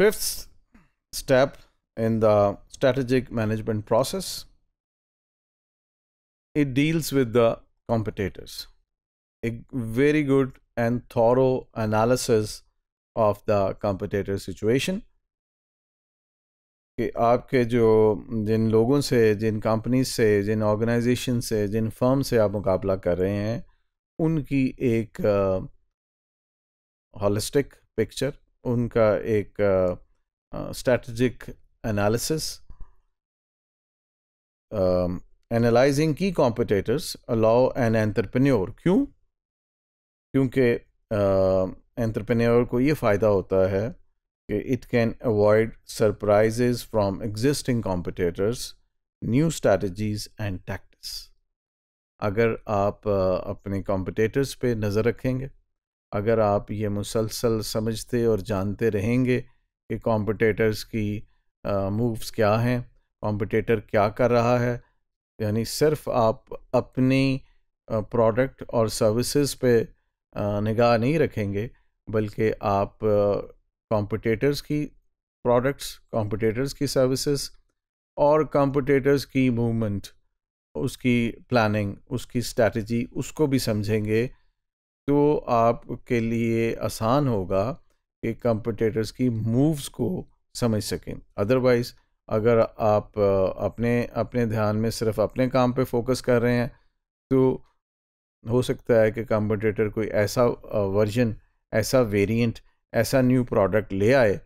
Fifth step in the strategic management process, it deals with the competitors. A very good and thorough analysis of the competitor situation. कि आपके जो जिन लोगों से जिन companies से जिन organisation से जिन firm से आप मुकाबला कर रहे हैं उनकी एक हॉलिस्टिक पिक्चर उनका एक स्ट्रेटजिक एनालिसिस एनालाइजिंग की कॉम्पिटेटर्स अलाउ एन एंटरप्रेन्योर क्यों क्योंकि एंटरप्रेन्योर को ये फ़ायदा होता है कि it can avoid surprises from existing competitors new strategies and tactics अगर आप अपने कॉम्पिटेटर्स पे नज़र रखेंगे अगर आप ये मुसलसल समझते और जानते रहेंगे कि कॉम्पटेटर्स की मूव्स क्या हैं कॉम्पटेटर क्या कर रहा है यानी सिर्फ आप अपनी प्रोडक्ट और सर्विसेज पे निगाह नहीं रखेंगे बल्कि आप कॉम्पिटिटर्स की प्रोडक्ट्स कॉम्पिटिटर्स की सर्विसेज और कॉम्पिटिटर्स की मूवमेंट उसकी प्लानिंग उसकी स्ट्रेटजी उसको भी समझेंगे तो आपके लिए आसान होगा कि कंपटेटर्स की मूव्स को समझ सकें अदरवाइज़ अगर आप अपने अपने ध्यान में सिर्फ अपने काम पे फोकस कर रहे हैं तो हो सकता है कि कंपटेटर कोई ऐसा वर्जन ऐसा वेरिएंट ऐसा न्यू प्रोडक्ट ले आए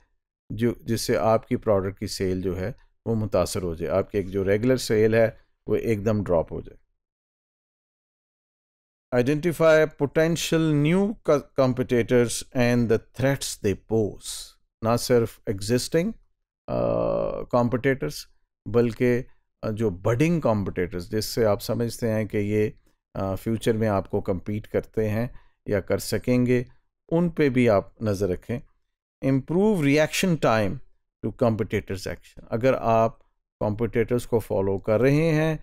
जो जिससे आपकी प्रोडक्ट की सेल जो है वो मुतासर हो जाए आपकी एक जो रेगुलर सेल है वो एकदम ड्रॉप हो जाए identify potential new co competitors and the threats they pose. ना सिर्फ एग्जिस्टिंग कॉम्पिटिटर्स uh, बल्कि uh, जो बडिंग कॉम्पिटिटर्स जिससे आप समझते हैं कि ये फ्यूचर uh, में आपको कम्पीट करते हैं या कर सकेंगे उन पे भी आप नज़र रखें improve reaction time to competitors action अगर आप कॉम्पिटेटर्स को फॉलो कर रहे हैं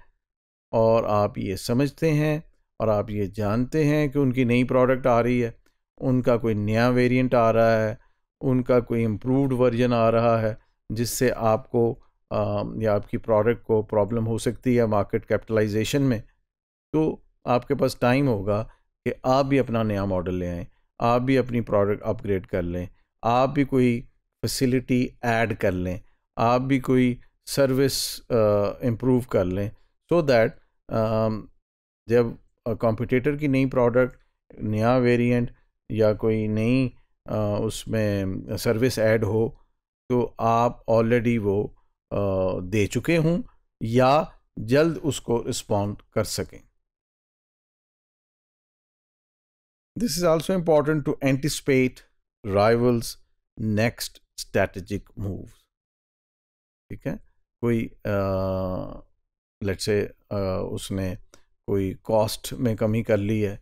और आप ये समझते हैं और आप ये जानते हैं कि उनकी नई प्रोडक्ट आ रही है उनका कोई नया वेरिएंट आ रहा है उनका कोई इम्प्रूवड वर्जन आ रहा है जिससे आपको आ, या आपकी प्रोडक्ट को प्रॉब्लम हो सकती है मार्केट कैपिटलाइजेशन में तो आपके पास टाइम होगा कि आप भी अपना नया मॉडल ले आएँ आप भी अपनी प्रोडक्ट अपग्रेड कर लें आप भी कोई फैसिलिटी ऐड कर लें आप भी कोई सर्विस इम्प्रूव कर लें सो so दैट जब कॉम्पिटेटर की नई प्रोडक्ट नया वेरिएंट या कोई नई उसमें सर्विस ऐड हो तो आप ऑलरेडी वो आ, दे चुके हों या जल्द उसको रिस्पॉन्ड कर सकें this is also important to anticipate rivals next strategic move ठीक है कोई लेट्स से उसने कोई कॉस्ट में कमी कर ली है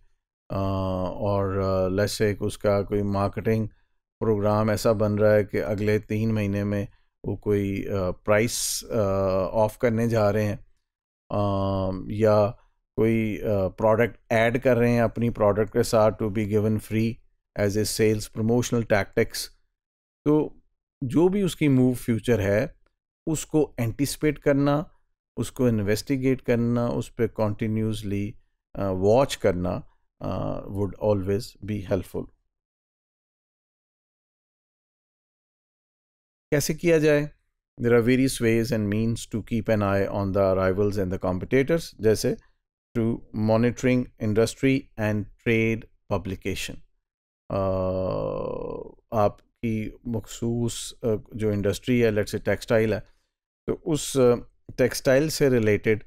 और लैसे उसका कोई मार्केटिंग प्रोग्राम ऐसा बन रहा है कि अगले तीन महीने में वो कोई प्राइस ऑफ करने जा रहे हैं या कोई प्रोडक्ट ऐड कर रहे हैं अपनी प्रोडक्ट के साथ to be given free as a sales promotional tactics तो जो भी उसकी मूव फ्यूचर है उसको एंटिसपेट करना उसको इन्वेस्टिगेट करना उस पर कॉन्टीन्यूसली वॉच करना वुड ऑलवेज बी हेल्पफुल कैसे किया जाए there are various ways and means to keep an eye on the rivals and the competitors जैसे to monitoring industry and trade publication आपकी मखसूस जो इंडस्ट्री है लेट्स से टेक्सटाइल है तो उस टेक्सटाइल से रिलेटेड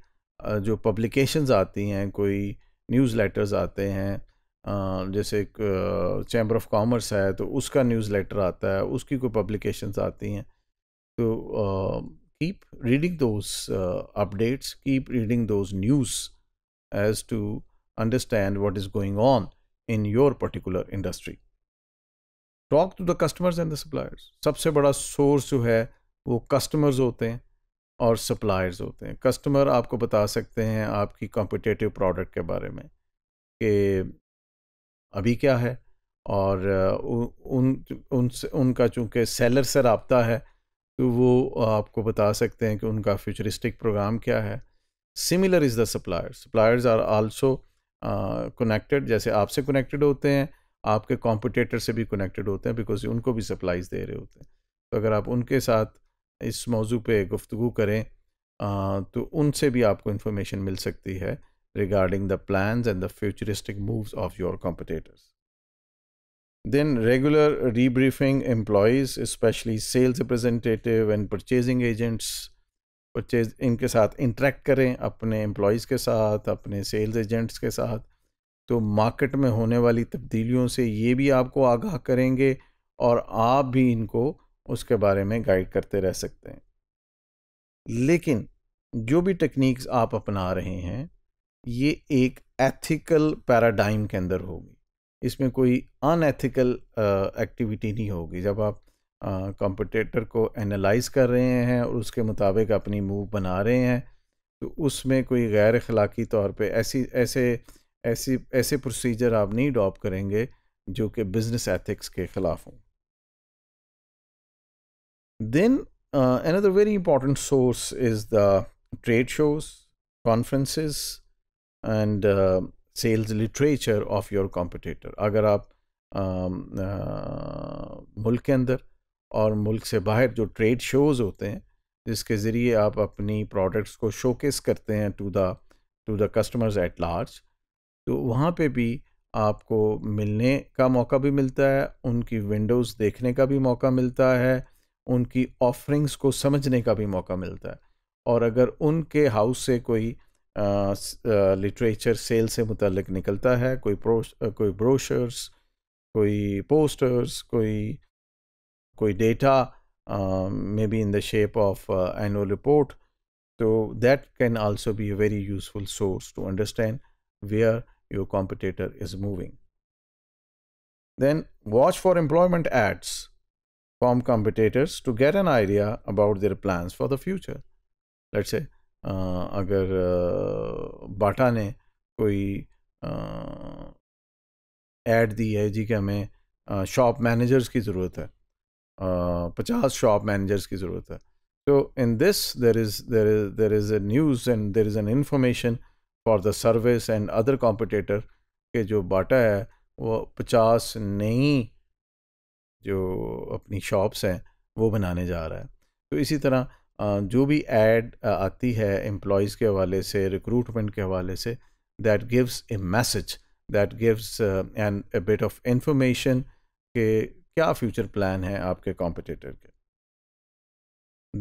जो पब्लिकेशंस आती हैं कोई न्यूज़ लेटर्स आते हैं जैसे चैम्बर ऑफ कॉमर्स है तो उसका न्यूज़ लेटर आता है उसकी कोई पब्लिकेशंस आती हैं तो keep reading those updates keep reading those news as to understand what is going on in your particular industry talk to the customers and the suppliers सबसे बड़ा सोर्स जो है वो कस्टमर्स होते हैं और सप्लायर्स होते हैं कस्टमर आपको बता सकते हैं आपकी कॉम्पिटेटिव प्रोडक्ट के बारे में कि अभी क्या है और उन उन उनका चूंकि सेलर से रबता है तो वो आपको बता सकते हैं कि उनका फ्यूचरिस्टिक प्रोग्राम क्या है similar is the suppliers suppliers are also connected जैसे आपसे कनेक्टेड होते हैं आपके कॉम्पिटेटर से भी कनेक्टेड होते हैं बिकॉज उनको भी सप्लाईज दे रहे होते हैं तो अगर आप उनके साथ इस मौजू पर गुफ्तु करें तो उनसे भी आपको इन्फॉर्मेशन मिल सकती है regarding the plan and the futuristic moves of your competitors then regular rebriefing employees especially sales representative and purchasing agents purchase इनके साथ इंटरेक्ट करें अपने एम्प्लॉज़ के साथ अपने सेल्स एजेंट्स के साथ तो मार्केट में होने वाली तब्दीलियों से ये भी आपको आगाह करेंगे और आप भी इनको उसके बारे में गाइड करते रह सकते हैं लेकिन जो भी टेक्निक्स आप अपना रहे हैं ये एक एथिकल पैराडाइम के अंदर होगी इसमें कोई अनएथिकल एक्टिविटी नहीं होगी जब आप कंपटीटर को एनालाइज कर रहे हैं और उसके मुताबिक अपनी मूव बना रहे हैं तो उसमें कोई गैर अखलाक़ी तौर पे ऐसी ऐसे ऐसी ऐसे प्रोसीजर आप नहीं अडॉप्ट करेंगे जो कि बिज़नेस एथिक्स के ख़िलाफ़ हों Then uh, another very important source is the trade shows, conferences, and uh, sales literature of your competitor. अगर आप um, uh, मुल्क के अंदर और मुल्क से बाहर जो ट्रेड शोज़ होते हैं जिसके ज़रिए आप अपनी प्रोडक्ट्स को शोकेस करते हैं to the to the customers at large तो वहाँ पे भी आपको मिलने का मौका भी मिलता है उनकी विंडोज़ देखने का भी मौका मिलता है उनकी ऑफरिंग्स को समझने का भी मौका मिलता है और अगर उनके हाउस से कोई लिटरेचर सेल से मुतलक निकलता है कोई प्रोश कोई ब्रोशर्स कोई पोस्टर्स कोई कोई data may be in the shape of annual report तो that can also be a very useful source to understand where your competitor is moving then watch for employment ads com competitors to get an idea about their plans for the future. Let's say uh, अगर uh, Bata ने कोई add uh, दी है जी कि हमें shop uh, managers की ज़रूरत है uh, पचास शॉप मैनेजर्स की ज़रूरत है तो in this there is there is there is a news and there is an information for the service and other competitor के जो बाटा है वो पचास नई जो अपनी शॉप्स हैं वो बनाने जा रहा है तो इसी तरह जो भी एड आती है एम्प्लॉयज़ के हवाले से रिक्रूटमेंट के हवाले से that gives a message that gives an a bit of information के क्या फ्यूचर प्लान है आपके कॉम्पिटिटर के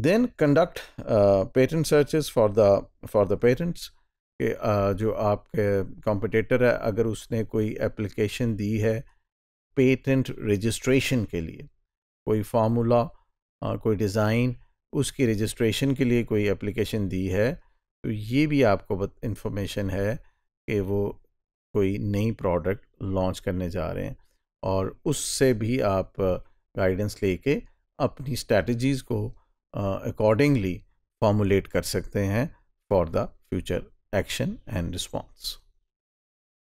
then conduct patent searches for the for the patents के uh, जो आपके कॉम्पिटिटर है अगर उसने कोई एप्लीकेशन दी है पेटेंट रजिस्ट्रेशन के लिए कोई फार्मूला कोई डिज़ाइन उसकी रजिस्ट्रेशन के लिए कोई एप्लीकेशन दी है तो ये भी आपको इंफॉर्मेशन है कि वो कोई नई प्रोडक्ट लॉन्च करने जा रहे हैं और उससे भी आप गाइडेंस लेके अपनी स्ट्रेटजीज़ को अकॉर्डिंगली फॉर्मुलेट कर सकते हैं for the future action and response